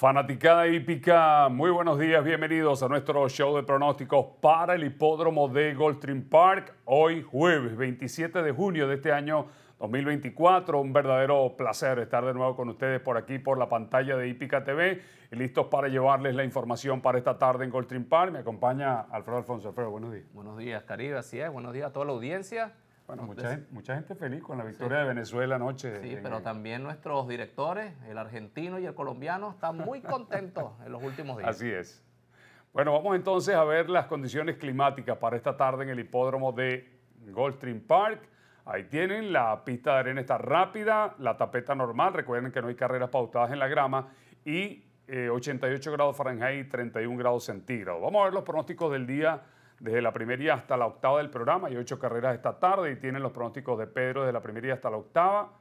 Fanaticada hípica, muy buenos días, bienvenidos a nuestro show de pronósticos para el hipódromo de Goldstream Park. Hoy jueves 27 de junio de este año 2024, un verdadero placer estar de nuevo con ustedes por aquí, por la pantalla de Hípica TV, y listos para llevarles la información para esta tarde en Goldstream Park. Me acompaña Alfredo Alfonso. Alfredo, buenos días. Buenos días, Caribe, así es. Buenos días a toda la audiencia. Bueno, mucha, gente feliz con la victoria de Venezuela anoche. Sí, pero también nuestros directores, el argentino y el colombiano, están muy contentos en los últimos días. Así es. Bueno, vamos entonces a ver las condiciones climáticas para esta tarde en el hipódromo de Goldstream Park. Ahí tienen, la pista de arena está rápida, la tapeta normal, recuerden que no hay carreras pautadas en la grama, y 88 eh, grados Fahrenheit y 31 grados centígrados. Vamos a ver los pronósticos del día desde la primería hasta la octava del programa. he hecho carreras esta tarde y tienen los pronósticos de Pedro desde la primería hasta la octava.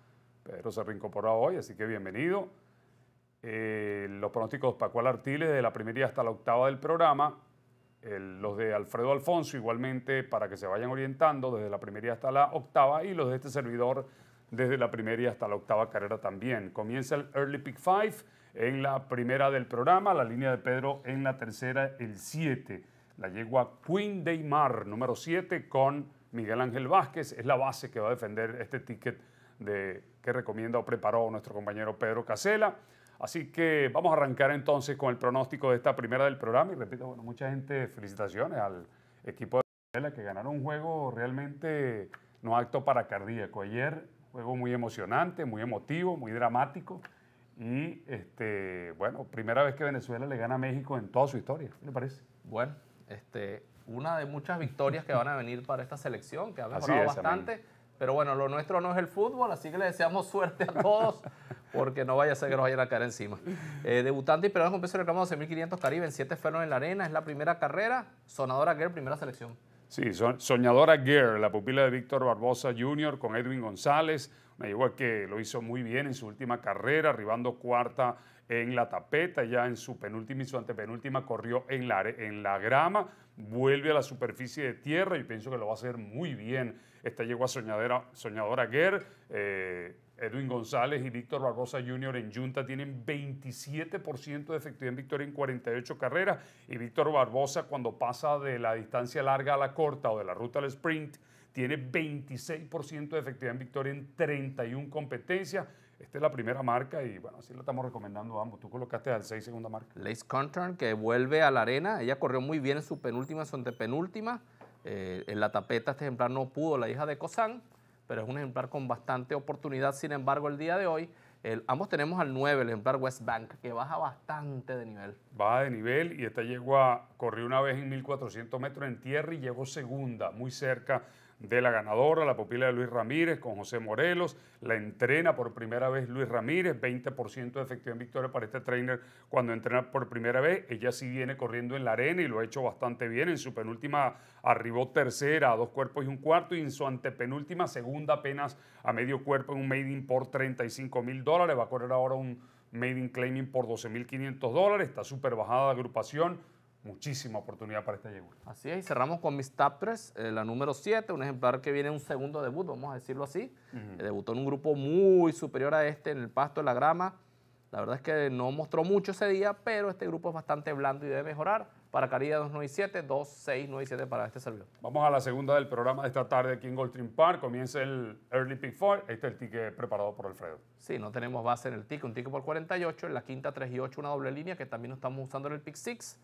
Pedro se reincorporó hoy, así que bienvenido. Eh, los pronósticos de Paco Artiles desde la primería hasta la octava del programa. los de Alfredo Alfonso igualmente para que se vayan orientando desde la primera hasta la octava y los de este servidor desde la primera hasta la octava carrera también. Comienza el Early Pick 5 en la primera del programa, la línea de Pedro en la tercera, el 7. La yegua Queen de número 7, con Miguel Ángel Vázquez, es la base que va a defender este ticket de, que recomienda o preparó nuestro compañero Pedro Casela. Así que vamos a arrancar entonces con el pronóstico de esta primera del programa. Y repito, bueno, mucha gente, felicitaciones al equipo de Venezuela que ganaron un juego realmente no acto para cardíaco. Ayer, juego muy emocionante, muy emotivo, muy dramático. Y, este, bueno, primera vez que Venezuela le gana a México en toda su historia. ¿Qué le parece? Bueno, este, una de muchas victorias que van a venir para esta selección, que ha mejorado bastante. Pero bueno, lo nuestro no es el fútbol, así que le deseamos suerte a todos, porque no vaya a ser que nos vayan a caer encima. Eh, debutante y peruano con peso reclamado 12.500 Caribe en 7 fernos en la arena, es la primera carrera, Sonadora Girl, primera selección. Sí, Soñadora Gear la pupila de Víctor Barbosa Jr. con Edwin González, Me a que lo hizo muy bien en su última carrera, arribando cuarta en la tapeta, ya en su penúltima y su antepenúltima corrió en la, en la grama, vuelve a la superficie de tierra y pienso que lo va a hacer muy bien. Esta llegó a Soñadora Guerr, eh, Edwin González y Víctor Barbosa Jr. en Junta tienen 27% de efectividad en victoria en 48 carreras y Víctor Barbosa cuando pasa de la distancia larga a la corta o de la ruta al sprint tiene 26% de efectividad en victoria en 31 competencias esta es la primera marca y bueno, así la estamos recomendando ambos. Tú colocaste al 6 segunda marca. Lace Contern que vuelve a la arena. Ella corrió muy bien en su penúltima, su antepenúltima. Eh, en la tapeta este ejemplar no pudo, la hija de Cosán, pero es un ejemplar con bastante oportunidad. Sin embargo, el día de hoy ambos tenemos al 9, el ejemplar West Bank, que baja bastante de nivel. Baja de nivel y esta llegó a, corrió una vez en 1400 metros en tierra y llegó segunda, muy cerca de la ganadora, la pupila de Luis Ramírez con José Morelos. La entrena por primera vez Luis Ramírez, 20% de efectividad en victoria para este trainer cuando entrena por primera vez. Ella sí viene corriendo en la arena y lo ha hecho bastante bien. En su penúltima arribó tercera a dos cuerpos y un cuarto y en su antepenúltima segunda apenas a medio cuerpo en un in por 35 mil dólares. Va a correr ahora un in claiming por 12 mil 500 dólares. Está súper bajada la agrupación muchísima oportunidad para este yegua. Así es, y cerramos con Miss Tap 3, la número 7, un ejemplar que viene un segundo debut, vamos a decirlo así. Eh, debutó en un grupo muy superior a este, en el pasto, en la grama. La verdad es que no mostró mucho ese día, pero este grupo es bastante blando y debe mejorar. Para Caridad 297, 2697 para este servidor. Vamos a la segunda del programa de esta tarde aquí en Goldtrim Park. Comienza el Early Pick 4. Este es el ticket preparado por Alfredo. Sí, no tenemos base en el ticket. Un ticket por 48, en la quinta 3 y 8 una doble línea que también estamos usando en el Pick 6.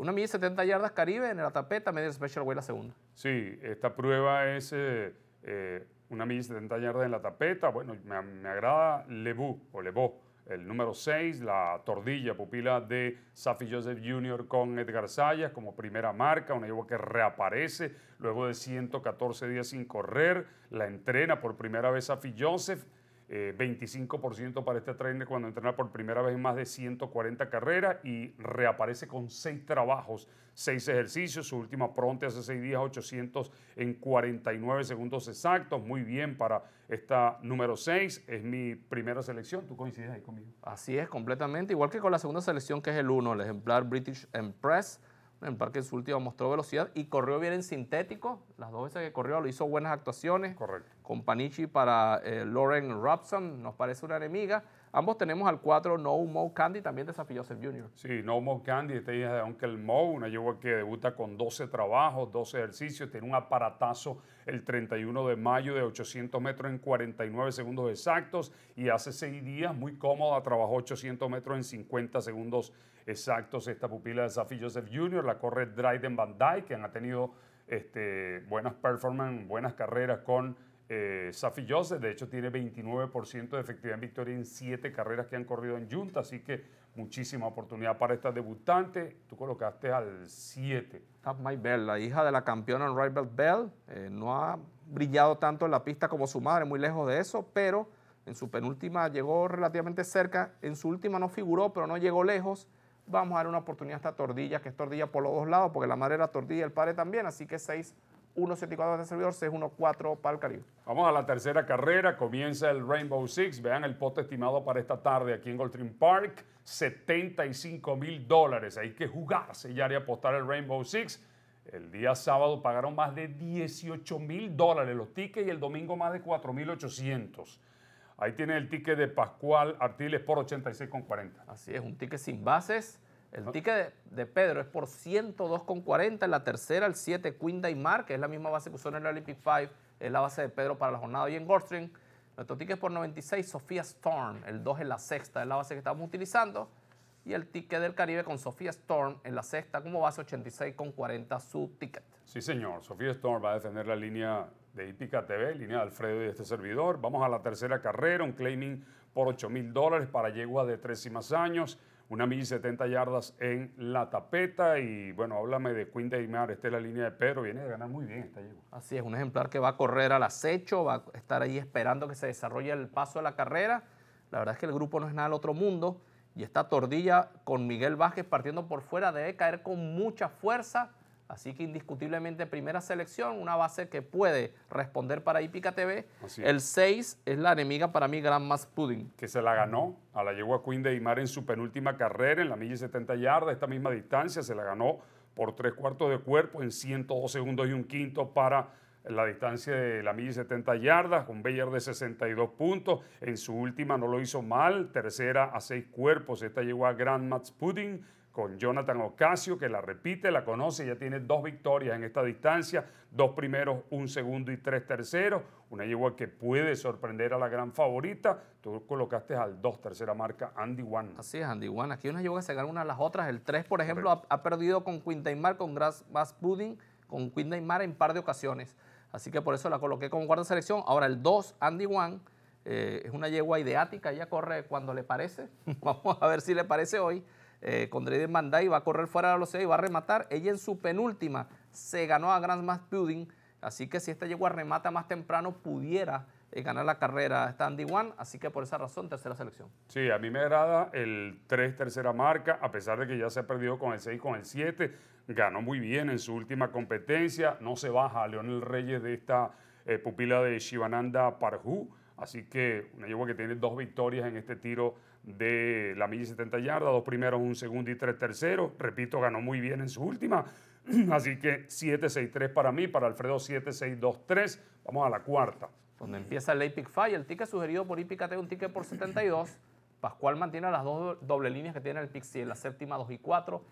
Una milla 70 yardas Caribe en la tapeta, media special way la segunda. Sí, esta prueba es eh, eh, una milla 70 yardas en la tapeta. Bueno, me, agrada Lebu o Lebo, el número 6, la tordilla pupila de Safi Joseph Jr. con Edgar Sayas como primera marca, una yegua que reaparece luego de 114 días sin correr, la entrena por primera vez Safi Joseph 25% eh, para este trainer cuando entrena por primera vez en más de 140 carreras y reaparece con seis trabajos, seis ejercicios. Su última pronte hace seis días, 800 en 49 segundos exactos. Muy bien para esta número 6. Es mi primera selección. ¿Tú coincides ahí conmigo? Así es, completamente. Igual que con la segunda selección, que es el 1, el ejemplar British Empress en el Parque última mostró velocidad y corrió bien en sintético. Las dos veces que corrió lo hizo buenas actuaciones. Correcto. Con Panichi para eh, Lauren Robson, nos parece una enemiga. Ambos tenemos al 4 No Mo Candy, también de Safi Joseph Jr. Sí, No Mo Candy, esta hija de Uncle Mo, una yegua que debuta con 12 trabajos, 12 ejercicios, tiene un aparatazo el 31 de mayo de 800 metros en 49 segundos exactos y hace 6 días muy cómoda, trabajó 800 metros en 50 segundos exactos. Esta pupila de Safi Joseph Jr. la corre Dryden Van Dyke, que han tenido este, buenas performances, buenas carreras con eh, Safi Joseph, de hecho, tiene 29% de efectividad en victoria en siete carreras que han corrido en Junta, así que muchísima oportunidad para esta debutante. Tú colocaste al 7. Tap My Bell, la hija de la campeona Rival Bell, eh, no ha brillado tanto en la pista como su madre, muy lejos de eso, pero en su penúltima llegó relativamente cerca, en su última no figuró, pero no llegó lejos. Vamos a dar una oportunidad a esta tordilla, que es tordilla por los dos lados, porque la madre era tordilla, el padre también, así que 6 1.74 de servidor, 6.14 para el Caribe. Vamos a la tercera carrera, comienza el Rainbow Six. Vean el pote estimado para esta tarde aquí en Goldstream Park, 75 mil dólares. Hay que jugar, ya y apostar el Rainbow Six. El día sábado pagaron más de 18 mil dólares los tickets y el domingo más de 4.800. Ahí tiene el ticket de Pascual Artiles por 86,40. Así es, un ticket sin bases el ticket de, Pedro es por 102,40. En La tercera, el 7, y Mar, que es la misma base que usó en el Olympic 5. Es la base de Pedro para la jornada hoy en Goldstream. Nuestro ticket es por 96, Sofía Storm. El 2 en la sexta, es la base que estamos utilizando. Y el ticket del Caribe con Sofía Storm en la sexta como base 86,40 su ticket. Sí, señor. Sofía Storm va a defender la línea de Ipica TV, línea de Alfredo y de este servidor. Vamos a la tercera carrera, un claiming por 8 mil dólares para yegua de tres y más años una milla y 70 yardas en la tapeta. Y bueno, háblame de Queen Deimar, esta es la línea de Pedro, viene de ganar muy bien Así es, un ejemplar que va a correr al acecho, va a estar ahí esperando que se desarrolle el paso de la carrera. La verdad es que el grupo no es nada del otro mundo. Y esta tordilla con Miguel Vázquez partiendo por fuera debe caer con mucha fuerza Así que indiscutiblemente primera selección, una base que puede responder para Ipica TV. El 6 es la enemiga para mí, Grand Mass Pudding. Que se la ganó a la a Queen de Imar en su penúltima carrera, en la milla y 70 yardas, esta misma distancia, se la ganó por tres cuartos de cuerpo en 102 segundos y un quinto para la distancia de la milla y 70 yardas, con Bayer de 62 puntos. En su última no lo hizo mal, tercera a seis cuerpos. Esta llegó a Grand Max Pudding con Jonathan Ocasio, que la repite, la conoce, ya tiene dos victorias en esta distancia, dos primeros, un segundo y tres terceros, una yegua que puede sorprender a la gran favorita. Tú colocaste al dos, tercera marca, Andy One. Así es, Andy One. Aquí una yegua que se gana una a las otras. El tres, por ejemplo, ha, perdido con Quintain con Grass Bass Pudding, con y en par de ocasiones. Así que por eso la coloqué como cuarta selección. Ahora el 2, Andy One, eh, es una yegua ideática, ella corre cuando le parece. Vamos a ver si le parece hoy. Eh, con de Mandai, va a correr fuera de los seis, y va a rematar. Ella en su penúltima se ganó a Grandmaster Building, así que si esta llegó a remata más temprano, pudiera eh, ganar la carrera esta Andy One, así que por esa razón, tercera selección. Sí, a mí me agrada el 3 tercera marca, a pesar de que ya se ha perdido con el 6, con el 7, ganó muy bien en su última competencia, no se baja a Leonel Reyes de esta eh, pupila de Shivananda Parhu, así que una yegua que tiene dos victorias en este tiro de la milla y 70 yardas, dos primeros, un segundo y tres terceros. Repito, ganó muy bien en su última. Así que 7-6-3 para mí, para Alfredo 7-6-2-3. Vamos a la cuarta. Donde empieza el Epic Fire, el ticket sugerido por IPKT, un ticket por 72. Pascual mantiene las dos doble líneas que tiene el Pixie, en la séptima 2 y 4,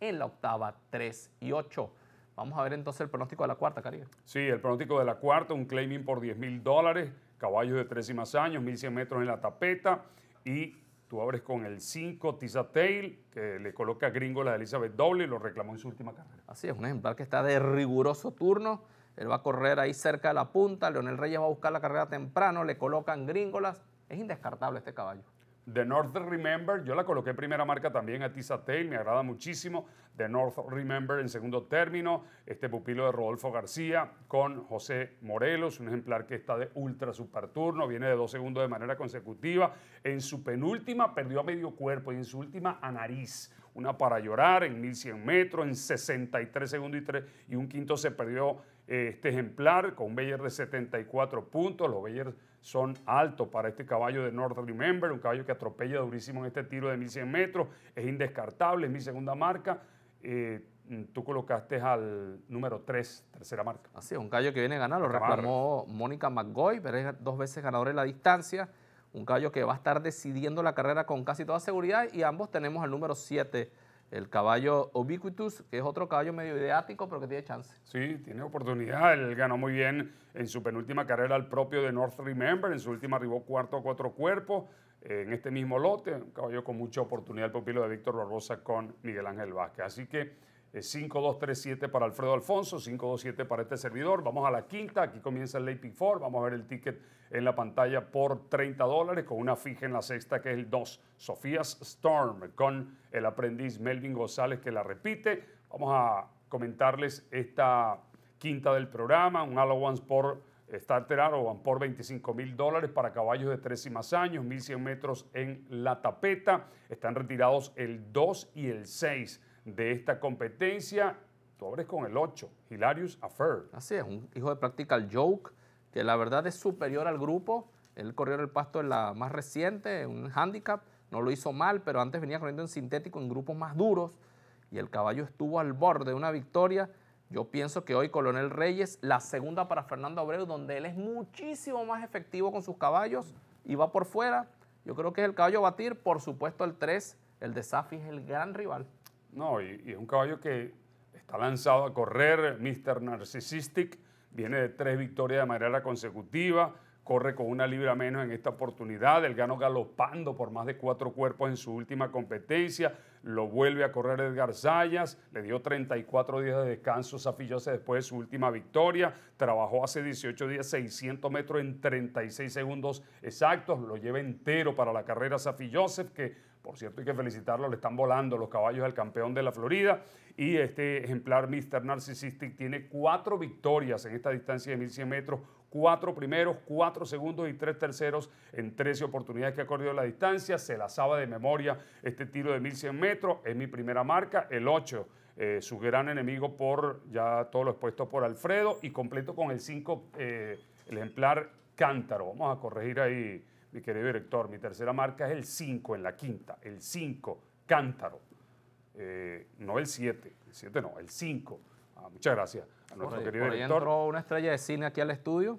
en la octava 3 y 8. Vamos a ver entonces el pronóstico de la cuarta, Caribe. Sí, el pronóstico de la cuarta, un claiming por 10 mil dólares, caballos de tres y más años, 1.100 metros en la tapeta y Tú abres con el 5 tiza Tail, que le coloca a de Elizabeth Doble y lo reclamó en su última carrera. Así es, un ejemplar que está de riguroso turno. Él va a correr ahí cerca de la punta. Leonel Reyes va a buscar la carrera temprano. Le colocan gringolas. Es indescartable este caballo. The North Remember, yo la coloqué primera marca también a Tisa Tail, me agrada muchísimo. The North Remember en segundo término, este pupilo de Rodolfo García con José Morelos, un ejemplar que está de ultra super turno, viene de dos segundos de manera consecutiva. En su penúltima perdió a medio cuerpo y en su última a nariz. Una para llorar en 1100 metros, en 63 segundos y, 3, y un quinto se perdió eh, este ejemplar con un Bayer de 74 puntos. Los Beyer son altos para este caballo de North Remember, un caballo que atropella durísimo en este tiro de 1100 metros, es indescartable, es mi segunda marca. Eh, tú colocaste al número 3, tercera marca. Así es, un caballo que viene a ganar, lo reclamó Mónica McGoy, pero es dos veces ganador en la distancia. Un caballo que va a estar decidiendo la carrera con casi toda seguridad y ambos tenemos al número 7 el caballo Ubiquitus, que es otro caballo medio ideático, pero que tiene chance. Sí, tiene oportunidad. Él ganó muy bien en su penúltima carrera al propio de North Remember. En su última arribó cuarto a cuatro cuerpos eh, en este mismo lote. Un caballo con mucha oportunidad el pupilo de Víctor Barbosa con Miguel Ángel Vázquez. Así que 5237 eh, para Alfredo Alfonso, 527 para este servidor. Vamos a la quinta, aquí comienza el Late 4. Vamos a ver el ticket en la pantalla por 30 dólares, con una fija en la sexta que es el 2, Sofía Storm, con el aprendiz Melvin González que la repite. Vamos a comentarles esta quinta del programa, un allowance por Starter van por 25 mil dólares para caballos de 3 y más años, 1100 metros en la tapeta. Están retirados el 2 y el 6 de esta competencia. Tú abres con el 8, Hilarious Affair. Así es, un hijo de práctica, el Joke, que la verdad es superior al grupo. Él corrió el pasto en la más reciente, un handicap, no lo hizo mal, pero antes venía corriendo en sintético en grupos más duros y el caballo estuvo al borde de una victoria. Yo pienso que hoy Colonel Reyes, la segunda para Fernando Abreu, donde él es muchísimo más efectivo con sus caballos y va por fuera. Yo creo que es el caballo a batir, por supuesto el 3, el desafío es el gran rival. No, y, es un caballo que está lanzado a correr, Mr. Narcissistic, viene de tres victorias de manera consecutiva, corre con una libra menos en esta oportunidad, el ganó galopando por más de cuatro cuerpos en su última competencia, lo vuelve a correr Edgar Zayas, le dio 34 días de descanso Joseph después de su última victoria, trabajó hace 18 días 600 metros en 36 segundos exactos, lo lleva entero para la carrera Zafi Joseph, que por cierto, hay que felicitarlo, le están volando los caballos al campeón de la Florida. Y este ejemplar Mr. Narcissistic tiene cuatro victorias en esta distancia de 1100 metros, cuatro primeros, cuatro segundos y tres terceros en 13 oportunidades que ha corrido la distancia. Se la sabe de memoria este tiro de 1100 metros. Es mi primera marca, el 8. Eh, su gran enemigo por ya todo lo expuesto por Alfredo y completo con el 5 eh, el ejemplar Cántaro. Vamos a corregir ahí mi querido director, mi tercera marca es el 5 en la quinta, el 5, cántaro. Eh, no el 7, el 7 no, el 5. Ah, muchas gracias a nuestro querido director. entró una estrella de cine aquí al estudio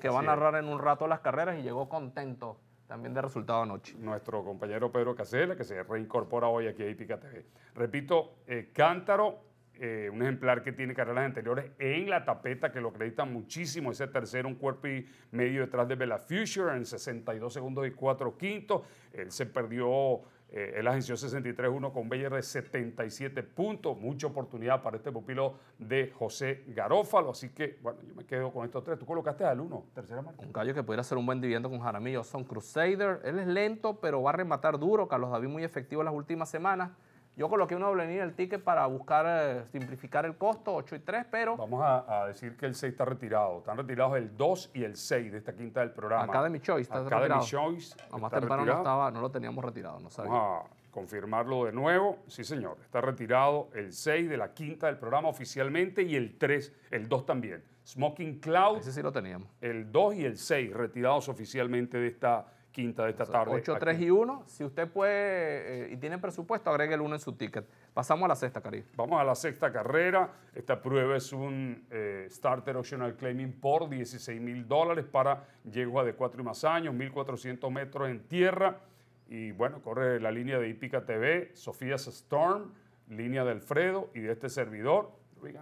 que, va a narrar en un rato las carreras y llegó contento también de resultado anoche. Nuestro compañero Pedro Casela, que se reincorpora hoy aquí a IPICA TV. Repito, eh, Cántaro eh, un ejemplar que tiene carreras anteriores en la tapeta, que lo acreditan muchísimo, ese tercero, un cuerpo y medio detrás de Bella Future en 62 segundos y 4 quintos. Él se perdió, eh, él agenció 63-1 con bella de 77 puntos. Mucha oportunidad para este pupilo de José Garófalo. Así que, bueno, yo me quedo con estos tres. Tú colocaste al uno, tercera marca. Un callo que pudiera ser un buen dividendo con Jaramillo. Son Crusader, él es lento, pero va a rematar duro. Carlos David muy efectivo en las últimas semanas. Yo coloqué una doble línea el ticket para buscar eh, simplificar el costo, 8 y 3, pero... Vamos a, decir que el 6 está retirado. Están retirados el 2 y el 6 de esta quinta del programa. Academy Choice está Academy Choice no, más temprano No, no lo teníamos retirado, no sabía. Vamos a confirmarlo de nuevo. Sí, señor, está retirado el 6 de la quinta del programa oficialmente y el 3, el 2 también. Smoking Cloud. Ese sí lo teníamos. El 2 y el 6 retirados oficialmente de esta quinta de esta tarde. 8, 3 y 1. Si usted puede eh, y tiene presupuesto, agregue el 1 en su ticket. Pasamos a la sexta carrera. Vamos a la sexta carrera. Esta prueba es un eh, Starter Optional Claiming por 16 mil dólares para Yegua de 4 y más años, 1400 metros en tierra. Y bueno, corre la línea de IPICA TV, Sofía Storm, línea de Alfredo y de este servidor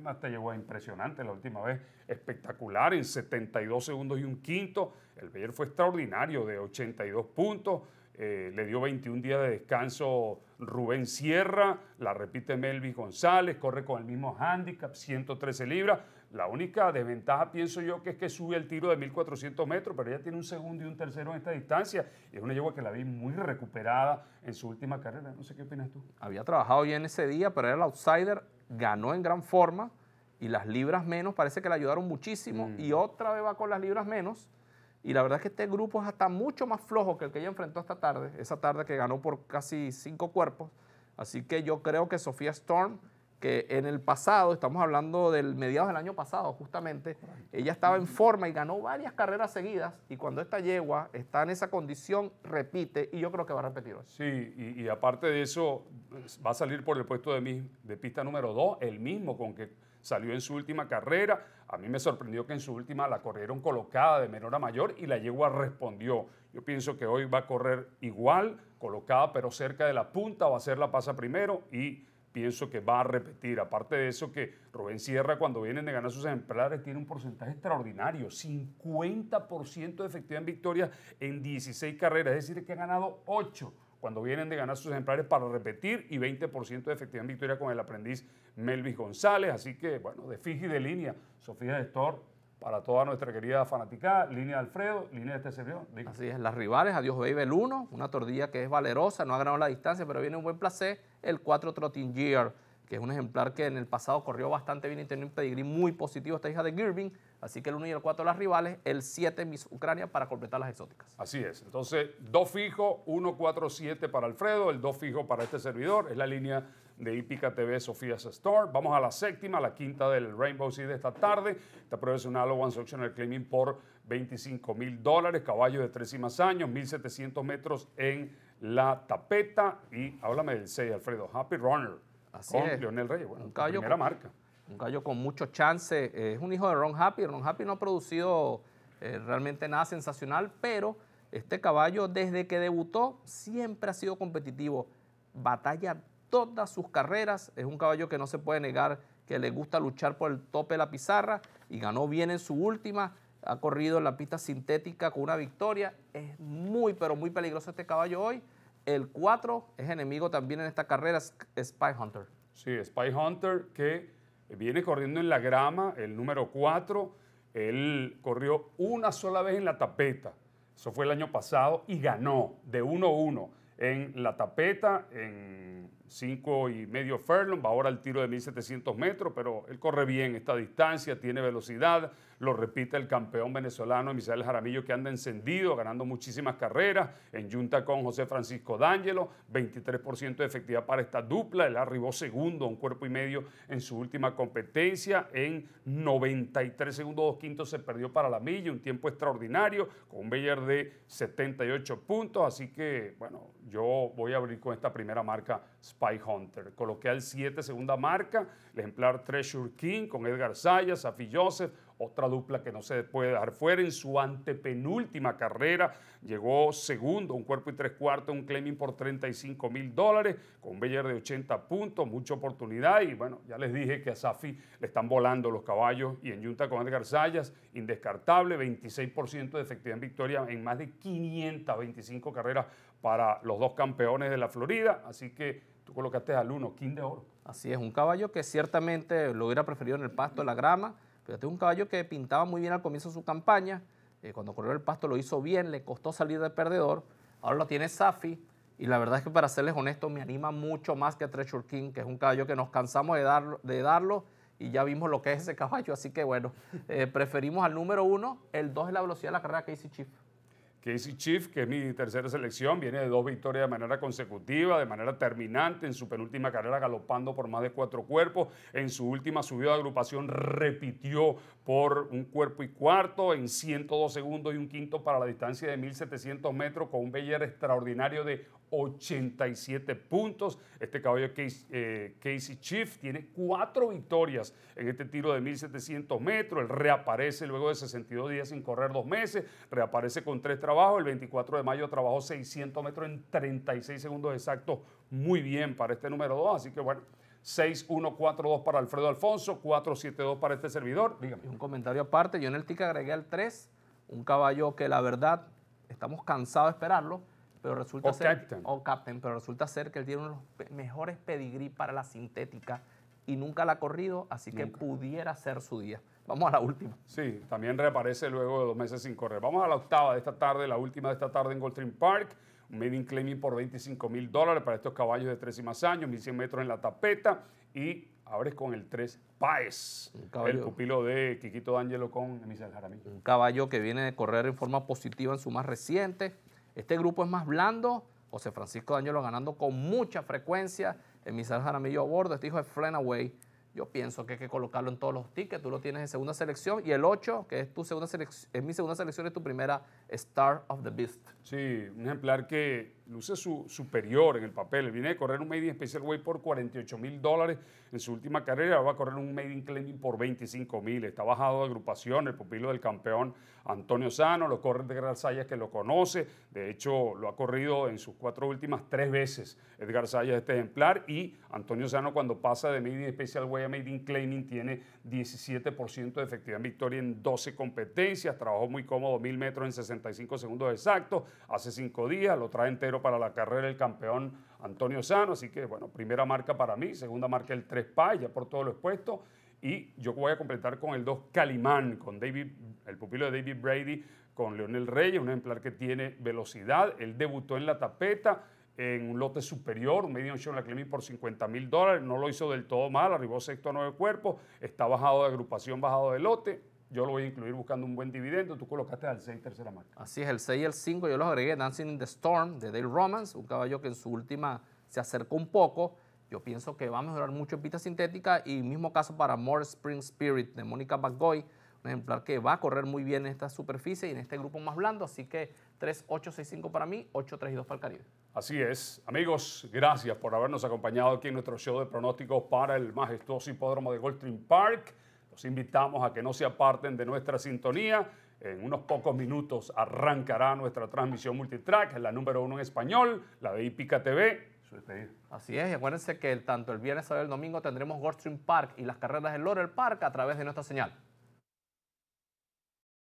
hasta llegó impresionante la última vez, espectacular en 72 segundos y un quinto. El Bayer fue extraordinario de 82 puntos. Eh, le dio 21 días de descanso Rubén Sierra, la repite Melvis González, corre con el mismo handicap, 113 libras. La única desventaja, pienso yo, que es que sube el tiro de 1400 metros, pero ella tiene un segundo y un tercero en esta distancia. Y es una yegua que la vi muy recuperada en su última carrera. No sé qué opinas tú. Había trabajado bien ese día, pero era el outsider ganó en gran forma y las libras menos parece que le ayudaron muchísimo mm. y otra vez va con las libras menos. Y la verdad es que este grupo es hasta mucho más flojo que el que ella enfrentó esta tarde, esa tarde que ganó por casi cinco cuerpos. Así que yo creo que Sofía Storm que en el pasado, estamos hablando del mediados del año pasado justamente, ella estaba en forma y ganó varias carreras seguidas y cuando esta yegua está en esa condición, repite y yo creo que va a repetir hoy. Sí, y, aparte de eso, va a salir por el puesto de, de pista número 2, el mismo con que salió en su última carrera. A mí me sorprendió que en su última la corrieron colocada de menor a mayor y la yegua respondió. Yo pienso que hoy va a correr igual, colocada pero cerca de la punta, va a ser la pasa primero y pienso que va a repetir. Aparte de eso, que Rubén Sierra, cuando vienen de ganar sus ejemplares, tiene un porcentaje extraordinario: 50% de efectividad en victorias en 16 carreras, es decir, que ha ganado 8 cuando vienen de ganar sus ejemplares para repetir y 20% de efectividad en victoria con el aprendiz Melvis González. Así que, bueno, de fiji de línea, Sofía Stor, para toda nuestra querida fanaticada, línea de Alfredo, línea de este Así es, las rivales, adiós Baby el 1, una tordilla que es valerosa, no ha ganado la distancia, pero viene un buen placer el 4 Trotting Gear, que es un ejemplar que en el pasado corrió bastante bien y tenía un pedigrí muy positivo esta hija de Girvin. así que el 1 y el 4 las rivales, el 7 Miss Ucrania para completar las exóticas. Así es, entonces 2 fijo, 1, 4, 7 para Alfredo, el 2 fijo para este servidor, es la línea de Hípica TV Sofía's Store. Vamos a la séptima, la quinta del Rainbow Sea de esta tarde. Esta prueba es una One Suctional Claiming por 25 mil dólares, Caballo de 13 y más años, 1.700 metros en la tapeta y háblame del 6, Alfredo, Happy Runner Así con Leonel Reyes, un primera con, marca. Un caballo con mucho chance, eh, es un hijo de Ron Happy, Ron Happy no ha producido eh, realmente nada sensacional, pero este caballo desde que debutó siempre ha sido competitivo, batalla todas sus carreras, es un caballo que no se puede negar que le gusta luchar por el tope de la pizarra y ganó bien en su última, ha corrido en la pista sintética con una victoria. Es muy, pero muy peligroso este caballo hoy. El 4 es enemigo también en esta carrera, Spy Hunter. Sí, Spy Hunter que viene corriendo en la grama, el número 4. Él corrió una sola vez en la tapeta, eso fue el año pasado, y ganó de 1-1 en la tapeta, en 5 y medio furlong, va ahora al tiro de 1700 metros, pero él corre bien esta distancia, tiene velocidad, lo repite el campeón venezolano Misael Jaramillo, que anda encendido, ganando muchísimas carreras, en junta con José Francisco D'Angelo, 23% de efectividad para esta dupla, él arribó segundo, un cuerpo y medio en su última competencia, en 93 segundos, dos quintos se perdió para la milla, un tiempo extraordinario, con un beller de 78 puntos, así que, bueno, yo voy a abrir con esta primera marca Spy Hunter, coloqué al 7 segunda marca, el ejemplar Treasure King con Edgar Zayas, Safi Joseph, otra dupla que no se puede dejar fuera. En su antepenúltima carrera llegó segundo, un cuerpo y tres cuartos, un claiming por 35 mil dólares, con un Beller de 80 puntos, mucha oportunidad. Y bueno, ya les dije que a Safi le están volando los caballos y en Junta con Edgar Sayas, indescartable, 26% de efectividad en victoria en más de 525 carreras para los dos campeones de la Florida. Así que Tú colocaste al 1, King de Oro. Así es, un caballo que ciertamente lo hubiera preferido en el pasto, en la grama. pero este es un caballo que pintaba muy bien al comienzo de su campaña. Eh, cuando corrió el pasto lo hizo bien, le costó salir de perdedor. Ahora lo tiene Safi. Y la verdad es que para serles honestos, me anima mucho más que Treasure King, que es un caballo que nos cansamos de, darlo y ya vimos lo que es ese caballo. Así que bueno, eh, preferimos al número uno. El dos es la velocidad de la carrera Casey Chief. Casey Chief, que es mi tercera selección, viene de dos victorias de manera consecutiva, de manera terminante, en su penúltima carrera galopando por más de cuatro cuerpos. En su última subida de agrupación repitió por un cuerpo y cuarto, en 102 segundos y un quinto para la distancia de 1700 metros, con un Beller extraordinario de 87 puntos. Este caballo eh, Casey, Chief tiene cuatro victorias en este tiro de 1700 metros. Él reaparece luego de 62 días sin correr dos meses. Reaparece con tres trabajos. El 24 de mayo trabajó 600 metros en 36 segundos exactos. Muy bien para este número 2. Así que bueno. 6-1-4-2 para Alfredo Alfonso, 4-7-2 para este servidor. Dígame. Un comentario aparte, yo en el TIC agregué al 3, un caballo que la verdad estamos cansados de esperarlo, pero resulta ser pero resulta ser que él tiene uno de los mejores pedigrí para la sintética y nunca la ha corrido, así que pudiera ser su día. Vamos a la última. Sí, también reaparece luego de dos meses sin correr. Vamos a la octava de esta tarde, la última de esta tarde en Goldstream Park. Un in claiming por 25 mil dólares para estos caballos de 3 y más años, 1100 metros en la tapeta y abres con el 3 Paez, el pupilo de Quiquito D'Angelo con Emisel Jaramillo. Un caballo que viene de correr en forma positiva en su más reciente, este grupo es más blando. José Francisco lo ganando con mucha frecuencia. Emisar Jaramillo a bordo. Este hijo es Frenaway. Yo pienso que hay que colocarlo en todos los tickets. Tú lo tienes en segunda selección. Y el 8, que es tu segunda selección, es mi segunda selección, es tu primera Star of the Beast. Sí, un ejemplar que luce su, superior en el papel. viene de correr un Made in Special Way por 48 mil dólares en su última carrera. va a correr un Made in Claiming por 25 mil. Está bajado de agrupación, el pupilo del campeón Antonio Sano. Lo corre Edgar Sayas, que lo conoce. De hecho, lo ha corrido en sus cuatro últimas tres veces Edgar Sayas, este ejemplar. Y Antonio Sano, cuando pasa de Made in Special Way a Made in Claiming, tiene 17% de efectividad en victoria en 12 competencias. Trabajó muy cómodo, mil metros en 65 segundos exactos. Hace cinco días lo trae entero para la carrera el campeón Antonio Sano. Así que, bueno, primera marca para mí, segunda marca el 3 Pay, ya por todo lo expuesto. Y yo voy a completar con el 2 Calimán, con David, el pupilo de David Brady, con Leonel Reyes, un ejemplar que tiene velocidad. Él debutó en la tapeta en un lote superior, medio en la Clemi por 50 mil dólares, no lo hizo del todo mal, arribó sexto a nueve cuerpos, está bajado de agrupación, bajado de lote, yo lo voy a incluir buscando un buen dividendo. Tú colocaste al 6 tercera marca. Así es, el 6 y el 5 yo los agregué. Dancing in the Storm de Dale Romans, un caballo que en su última se acercó un poco. Yo pienso que va a mejorar mucho en pista sintética y mismo caso para More Spring Spirit de Mónica McGoy, un ejemplar que va a correr muy bien en esta superficie y en este grupo más blando. Así que 3, para mí, 832 3 y para el Caribe. Así es. Amigos, gracias por habernos acompañado aquí en nuestro show de pronósticos para el majestuoso hipódromo de Goldstream Park. Los invitamos a que no se aparten de nuestra sintonía. En unos pocos minutos arrancará nuestra transmisión multitrack, la número uno en español, la de Ipica TV. Así es, y acuérdense que tanto el viernes como el domingo tendremos Goldstream Park y las carreras del Laurel Park a través de nuestra señal.